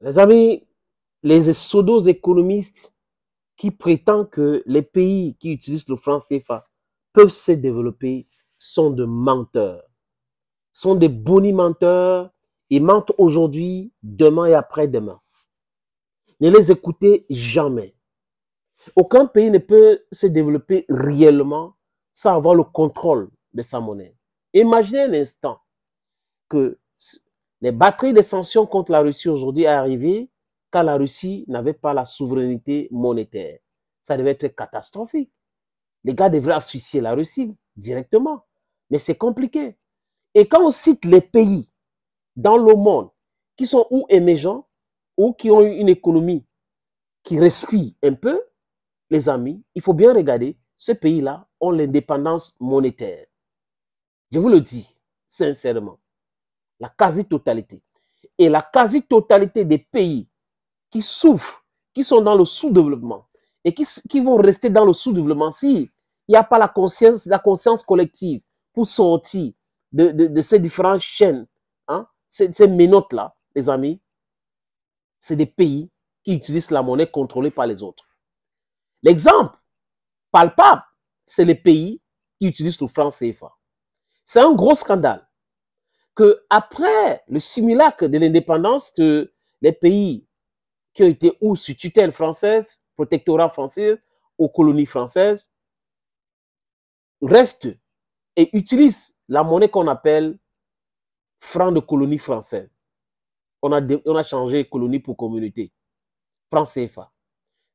Les amis, les pseudo-économistes qui prétendent que les pays qui utilisent le franc CFA peuvent se développer sont de menteurs, sont des menteurs. et mentent aujourd'hui, demain et après-demain. Ne les écoutez jamais. Aucun pays ne peut se développer réellement sans avoir le contrôle de sa monnaie. Imaginez un instant que les batteries des sanctions contre la Russie aujourd'hui est arrivées quand la Russie n'avait pas la souveraineté monétaire. Ça devait être catastrophique. Les gars devraient asphyxier la Russie directement. Mais c'est compliqué. Et quand on cite les pays dans le monde qui sont ou émergents ou qui ont une économie qui respire un peu, les amis, il faut bien regarder, ces pays-là ont l'indépendance monétaire. Je vous le dis sincèrement. La quasi-totalité. Et la quasi-totalité des pays qui souffrent, qui sont dans le sous-développement et qui, vont rester dans le sous-développement si il n'y a pas la conscience, la conscience collective pour sortir de, ces différentes chaînes, hein, ces, ces là les amis, c'est des pays qui utilisent la monnaie contrôlée par les autres. L'exemple palpable, c'est les pays qui utilisent le franc CFA. C'est un gros scandale que après le simulacre de l'indépendance que les pays qui ont été ou sous tutelle française, protectorat français aux colonies françaises restent et utilisent la monnaie qu'on appelle franc de colonie française. On a, on a changé colonie pour communauté, franc CFA.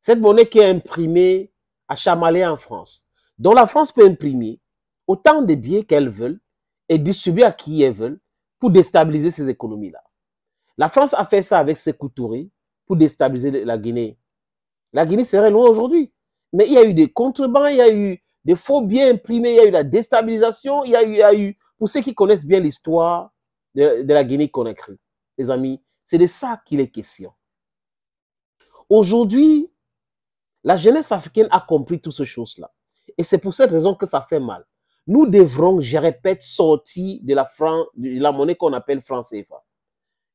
Cette monnaie qui est imprimée à Chamalé en France, dont la France peut imprimer autant de billets qu'elle veut et distribuer à qui elle veut, pour déstabiliser ces économies-là. La France a fait ça avec ses couturiers pour déstabiliser la Guinée. La Guinée serait loin aujourd'hui. Mais il y a eu des contrebans, il y a eu des faux biens imprimés, il y a eu la déstabilisation, il y a eu, a eu pour ceux qui connaissent bien l'histoire de, la guinée qu'on écrit. les amis, c'est de ça qu'il est question. Aujourd'hui, la jeunesse africaine a compris toutes ces choses-là. Et c'est pour cette raison que ça fait mal. Nous devrons, je répète, sortir de la, France, de la monnaie qu'on appelle France CFA.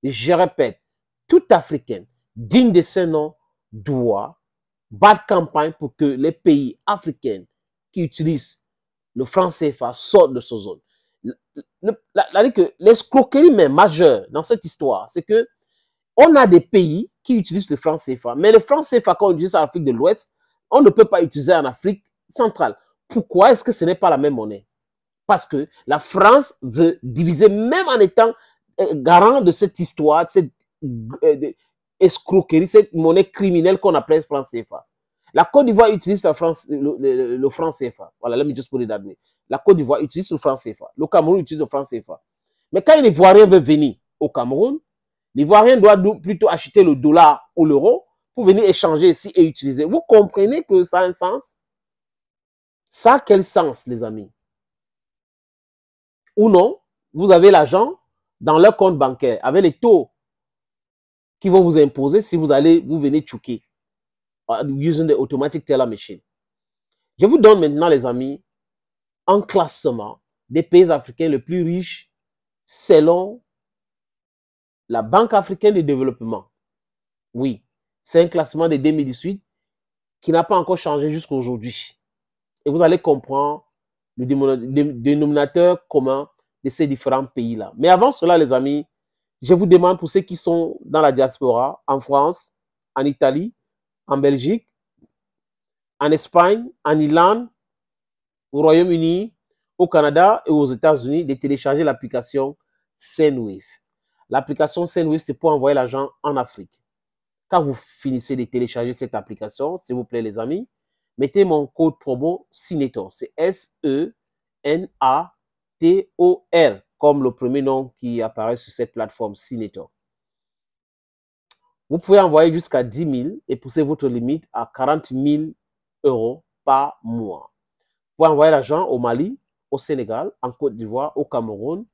Je répète, tout Africain digne de ce nom doit battre campagne pour que les pays africains qui utilisent le franc CFA sortent de cette zone. L'escroquerie majeure dans cette histoire, c'est que on a des pays qui utilisent le franc CFA, mais le franc CFA qu'on utilise en Afrique de l'Ouest, on ne peut pas utiliser en Afrique centrale. Pourquoi est-ce que ce n'est pas la même monnaie Parce que la France veut diviser, même en étant euh, garant de cette histoire, de cette euh, escroquerie, cette monnaie criminelle qu'on appelle France CFA. La Côte d'Ivoire utilise la France, le, franc CFA. Voilà, let me just pour les that La Côte d'Ivoire utilise le franc CFA. Le Cameroun utilise le franc CFA. Mais quand un Ivoirien veut venir au Cameroun, l'Ivoirien doit plutôt acheter le dollar ou l'euro pour venir échanger ici et utiliser. Vous comprenez que ça a un sens ça a quel sens, les amis Ou non, vous avez l'argent dans leur compte bancaire avec les taux qui vont vous imposer si vous allez vous venez chouquer euh, using the automatic teller machine. Je vous donne maintenant, les amis, un classement des pays africains les plus riches selon la Banque africaine de développement. Oui, c'est un classement de 2018 qui n'a pas encore changé jusqu'à aujourd'hui. Et vous allez comprendre le dénominateur commun de ces différents pays-là. Mais avant cela, les amis, je vous demande pour ceux qui sont dans la diaspora, en France, en Italie, en Belgique, en Espagne, en Irlande, au Royaume-Uni, au Canada et aux États-Unis, de télécharger l'application SendWave. L'application SendWave, c'est pour envoyer l'argent en Afrique. Quand vous finissez de télécharger cette application, s'il vous plaît, les amis, mettez mon code promo CINETOR. C'est S-E-N-A-T-O-R, comme le premier nom qui apparaît sur cette plateforme CINETOR. Vous pouvez envoyer jusqu'à 10 000 et pousser votre limite à 40 000 euros par mois. Vous pouvez envoyer l'argent au Mali, au Sénégal, en Côte d'Ivoire, au Cameroun,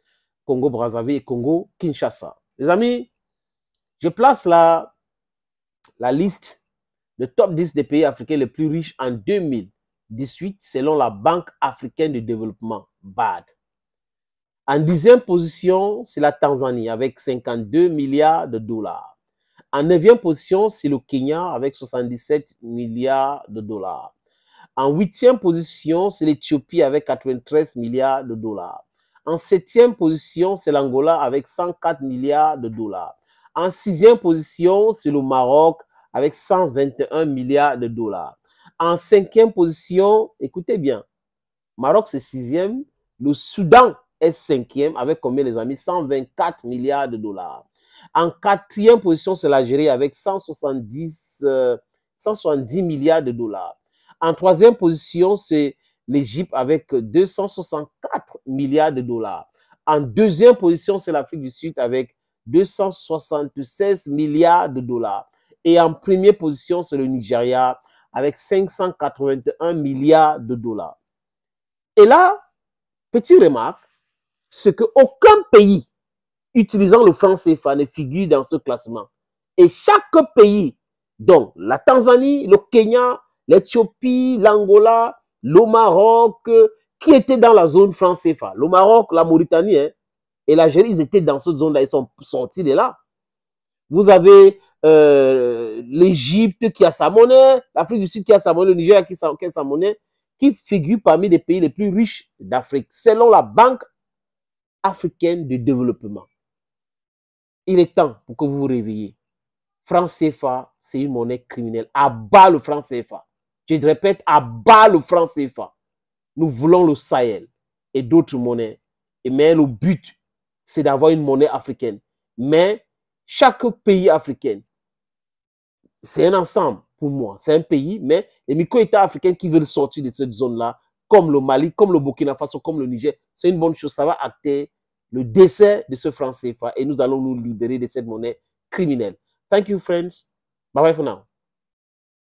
Congo-Brazzaville et Congo-Kinshasa. Les amis, je place la, la liste le top 10 des pays africains les plus riches en 2018 selon la Banque africaine de développement, BAD. En dixième position, c'est la Tanzanie avec 52 milliards de dollars. En 9e position, c'est le Kenya avec 77 milliards de dollars. En 8e position, c'est l'Éthiopie avec 93 milliards de dollars. En 7e position, c'est l'Angola avec 104 milliards de dollars. En 6e position, c'est le Maroc avec 121 milliards de dollars. En cinquième position, écoutez bien, Maroc c'est sixième, le Soudan est cinquième avec combien les amis 124 milliards de dollars. En quatrième position, c'est l'Algérie avec 170, 170 euh, milliards de dollars. En troisième position, c'est l'Égypte avec 264 milliards de dollars. En deuxième position, c'est l'Afrique du Sud avec 276 milliards de dollars. Et en première position, c'est le Nigeria avec 581 milliards de dollars. Et là, petite remarque, c'est qu'aucun pays utilisant le franc CFA ne figure dans ce classement. Et chaque pays, dont la Tanzanie, le Kenya, l'Éthiopie, l'Angola, le Maroc, qui était dans la zone franc CFA, le Maroc, la Mauritanie hein, et l'Algérie, ils étaient dans cette zone-là, ils sont sortis de là. Vous avez euh, l'Égypte qui a sa monnaie, l'Afrique du Sud qui a sa monnaie, le Nigeria qui, a sa monnaie, qui figure parmi les pays les plus riches d'Afrique, selon la Banque africaine de développement. Il est temps pour que vous vous réveilliez. Franc CFA, c'est une monnaie criminelle. À le franc CFA. Je te répète, à le franc CFA. Nous voulons le Sahel et d'autres monnaies. Et mais le but, c'est d'avoir une monnaie africaine. Mais chaque pays africain, c'est un ensemble pour moi. C'est un pays, mais les micro-États africains qui veulent sortir de cette zone-là, comme le Mali, comme le Burkina Faso, comme le Niger, c'est une bonne chose. Ça va acter le décès de ce franc CFA et nous allons nous libérer de cette monnaie criminelle. Thank you, friends. Bye bye for now.